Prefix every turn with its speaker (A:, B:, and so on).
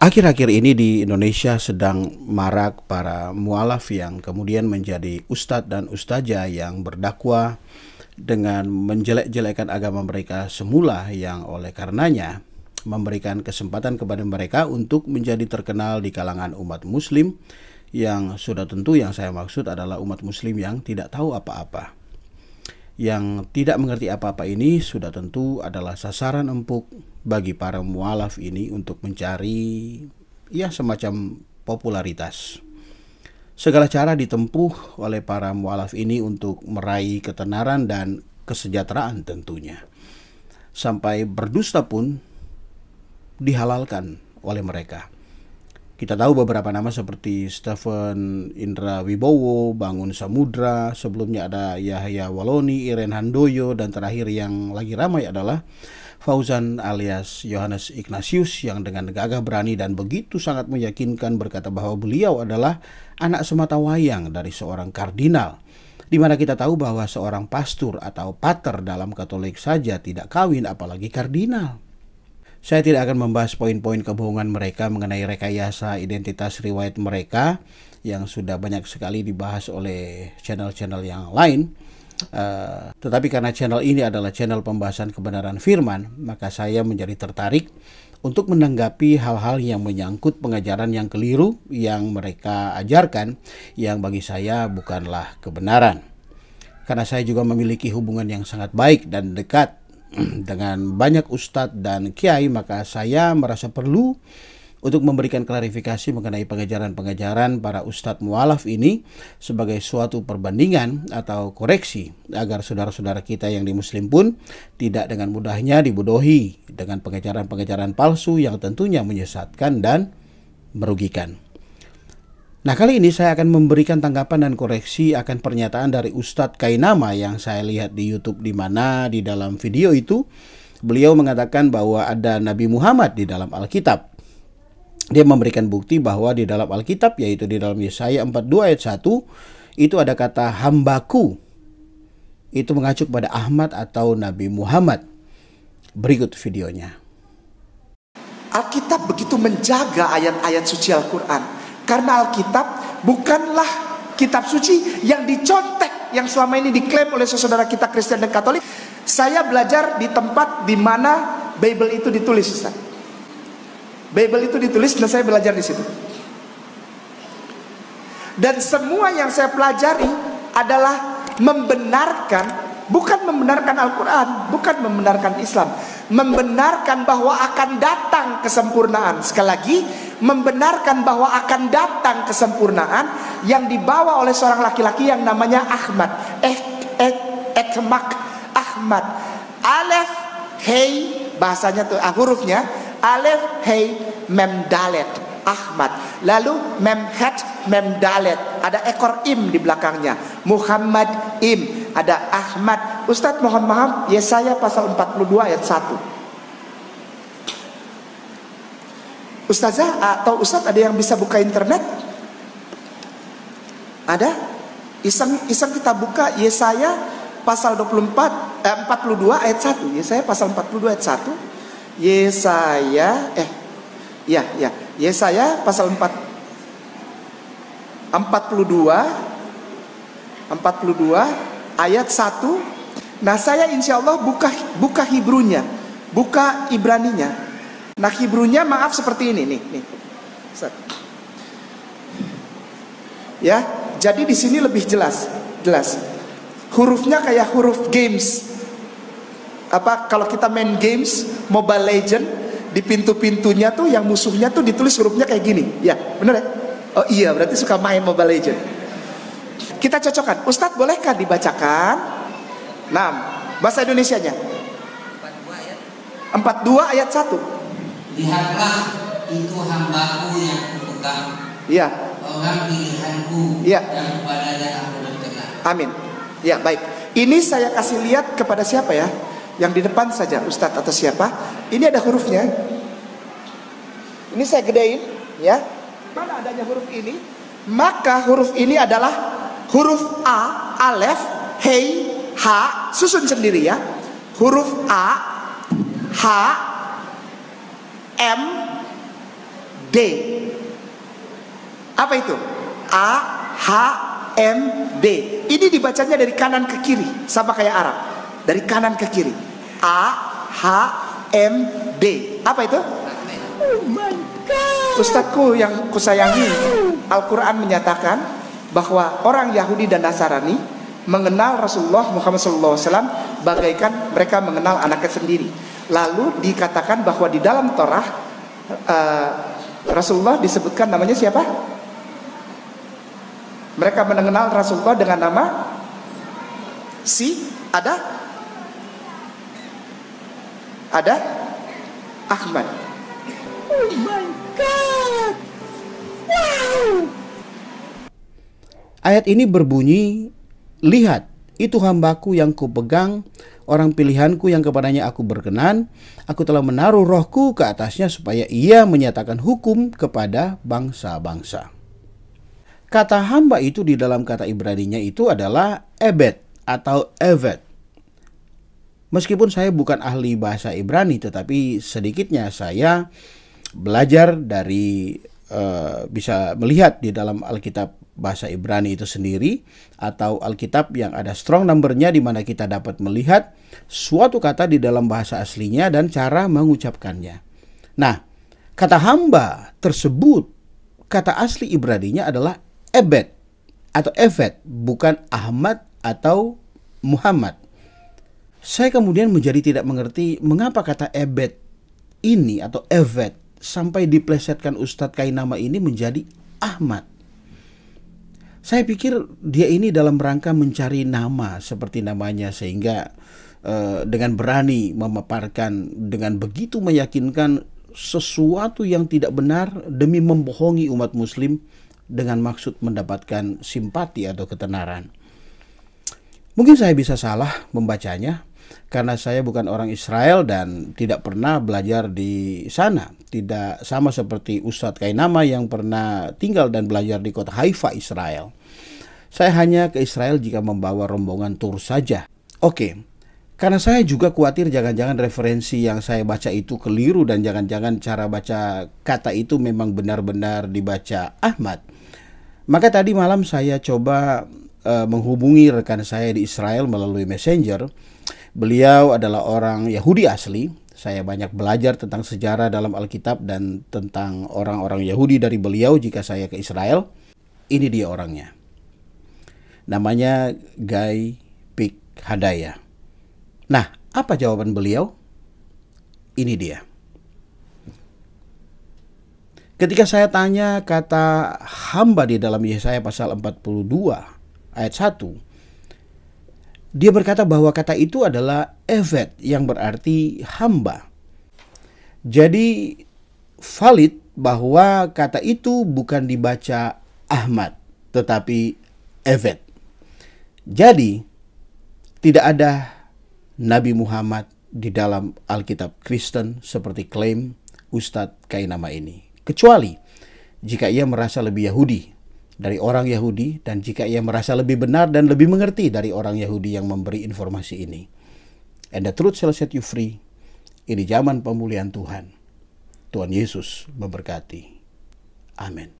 A: Akhir-akhir ini di Indonesia sedang marak para mualaf yang kemudian menjadi ustadz dan ustazah yang berdakwah dengan menjelek-jelekan agama mereka semula yang oleh karenanya memberikan kesempatan kepada mereka untuk menjadi terkenal di kalangan umat muslim yang sudah tentu yang saya maksud adalah umat muslim yang tidak tahu apa-apa yang tidak mengerti apa-apa ini sudah tentu adalah sasaran empuk bagi para mualaf ini untuk mencari ya semacam popularitas. Segala cara ditempuh oleh para mualaf ini untuk meraih ketenaran dan kesejahteraan tentunya. Sampai berdusta pun dihalalkan oleh mereka. Kita tahu beberapa nama seperti Stephen Indra Wibowo, Bangun Samudra, sebelumnya ada Yahya Waloni, Iren Handoyo, dan terakhir yang lagi ramai adalah Fauzan alias Johannes Ignatius yang dengan gagah berani dan begitu sangat meyakinkan berkata bahwa beliau adalah anak semata wayang dari seorang kardinal di mana kita tahu bahwa seorang pastor atau pater dalam Katolik saja tidak kawin apalagi kardinal. Saya tidak akan membahas poin-poin kebohongan mereka mengenai rekayasa identitas riwayat mereka yang sudah banyak sekali dibahas oleh channel-channel yang lain. Uh, tetapi karena channel ini adalah channel pembahasan kebenaran firman, maka saya menjadi tertarik untuk menanggapi hal-hal yang menyangkut pengajaran yang keliru yang mereka ajarkan, yang bagi saya bukanlah kebenaran. Karena saya juga memiliki hubungan yang sangat baik dan dekat dengan banyak ustadz dan kiai, maka saya merasa perlu untuk memberikan klarifikasi mengenai pengajaran-pengajaran para ustadz mualaf ini sebagai suatu perbandingan atau koreksi agar saudara-saudara kita yang di muslim pun tidak dengan mudahnya dibodohi dengan pengajaran-pengajaran palsu yang tentunya menyesatkan dan merugikan. Nah kali ini saya akan memberikan tanggapan dan koreksi akan pernyataan dari Ustadz Kainama yang saya lihat di YouTube di mana di dalam video itu beliau mengatakan bahwa ada Nabi Muhammad di dalam Alkitab. Dia memberikan bukti bahwa di dalam Alkitab yaitu di dalam Yesaya 42 ayat 1 itu ada kata hambaku. Itu mengacu kepada Ahmad atau Nabi Muhammad. Berikut videonya.
B: Alkitab begitu menjaga ayat-ayat suci Al-Quran karena Alkitab bukanlah kitab suci yang dicontek yang selama ini diklaim oleh saudara kita Kristen dan Katolik. Saya belajar di tempat di mana Bible itu ditulis, Ustaz. Bible itu ditulis dan saya belajar di situ. Dan semua yang saya pelajari adalah membenarkan bukan membenarkan Al-Qur'an, bukan membenarkan Islam, membenarkan bahwa akan datang kesempurnaan. Sekali lagi, membenarkan bahwa akan datang kesempurnaan yang dibawa oleh seorang laki-laki yang namanya Ahmad. Eh, eh, etmak Ahmad. Alef, hei, bahasanya tuh ah, hurufnya. Alef, hei, mem dalet. Ahmad. Lalu memhet, memdalet. Ada ekor im di belakangnya. Muhammad im. Ada Ahmad Ustadz mohon maaf, Yesaya pasal 42 ayat 1. Ustazah atau Ustadz ada yang bisa buka internet? Ada? Iseng, iseng kita buka Yesaya pasal 24 eh, 42 ayat 1. Yesaya pasal 42 ayat 1. Yesaya eh ya ya Yesaya pasal 4 42 42 ayat 1 Nah saya insya Allah buka, buka Hibrunya, buka Ibraninya. Nah Hibrunya maaf seperti ini nih. nih. Ya, jadi di sini lebih jelas, jelas. Hurufnya kayak huruf games. Apa kalau kita main games Mobile Legend di pintu-pintunya tuh yang musuhnya tuh ditulis hurufnya kayak gini. Ya, bener ya? Oh iya, berarti suka main Mobile Legend. Kita cocokkan. Ustadz bolehkah dibacakan? Nah, bahasa Indonesia-nya Indonesianya. 42 ayat 1. Lihatlah itu hambaku yang kupegang. Iya. Orang pilihanku ya. yang kepadanya aku berkenan. Amin. Ya, baik. Ini saya kasih lihat kepada siapa ya? Yang di depan saja, Ustadz atau siapa? Ini ada hurufnya. Ini saya gedein, ya. Mana adanya huruf ini? Maka huruf ini adalah huruf A, alef, hei, H susun sendiri ya. Huruf A, H, M, D. Apa itu? A, H, M, D. Ini dibacanya dari kanan ke kiri, sama kayak Arab. Dari kanan ke kiri. A, H, M, D. Apa itu? Oh my God. Ustadku yang kusayangi, Al-Quran menyatakan bahwa orang Yahudi dan Nasrani mengenal Rasulullah Muhammad SAW bagaikan mereka mengenal anaknya sendiri. Lalu dikatakan bahwa di dalam Torah uh, Rasulullah disebutkan namanya siapa? Mereka mengenal Rasulullah dengan nama si ada ada Ahmad. Oh my God. Wow. Ayat ini
A: berbunyi Lihat, itu hambaku yang kupegang, orang pilihanku yang kepadanya aku berkenan. Aku telah menaruh rohku ke atasnya supaya ia menyatakan hukum kepada bangsa-bangsa. Kata hamba itu di dalam kata Ibrani-nya itu adalah ebed atau evet. Meskipun saya bukan ahli bahasa Ibrani, tetapi sedikitnya saya belajar dari uh, bisa melihat di dalam Alkitab bahasa Ibrani itu sendiri atau Alkitab yang ada strong numbernya di mana kita dapat melihat suatu kata di dalam bahasa aslinya dan cara mengucapkannya. Nah, kata hamba tersebut kata asli Ibrani-nya adalah Ebed atau Evet, bukan Ahmad atau Muhammad. Saya kemudian menjadi tidak mengerti mengapa kata Ebed ini atau Evet sampai diplesetkan Ustadz Kainama ini menjadi Ahmad. Saya pikir dia ini dalam rangka mencari nama seperti namanya sehingga uh, dengan berani memaparkan dengan begitu meyakinkan sesuatu yang tidak benar demi membohongi umat muslim dengan maksud mendapatkan simpati atau ketenaran. Mungkin saya bisa salah membacanya karena saya bukan orang Israel dan tidak pernah belajar di sana tidak sama seperti Ustadz Kainama yang pernah tinggal dan belajar di kota Haifa, Israel. Saya hanya ke Israel jika membawa rombongan tur saja. Oke, karena saya juga khawatir jangan-jangan referensi yang saya baca itu keliru dan jangan-jangan cara baca kata itu memang benar-benar dibaca Ahmad. Maka tadi malam saya coba uh, menghubungi rekan saya di Israel melalui Messenger. Beliau adalah orang Yahudi asli saya banyak belajar tentang sejarah dalam Alkitab dan tentang orang-orang Yahudi dari beliau jika saya ke Israel. Ini dia orangnya. Namanya Guy Pick Hadaya. Nah, apa jawaban beliau? Ini dia. Ketika saya tanya kata hamba di dalam Yesaya pasal 42 ayat 1, dia berkata bahwa kata itu adalah evet yang berarti hamba. Jadi valid bahwa kata itu bukan dibaca Ahmad tetapi evet. Jadi tidak ada Nabi Muhammad di dalam Alkitab Kristen seperti klaim Ustadz Kainama ini. Kecuali jika ia merasa lebih Yahudi dari orang Yahudi dan jika ia merasa lebih benar dan lebih mengerti dari orang Yahudi yang memberi informasi ini. And the truth shall set you free. Ini zaman pemulihan Tuhan. Tuhan Yesus memberkati.
B: Amin.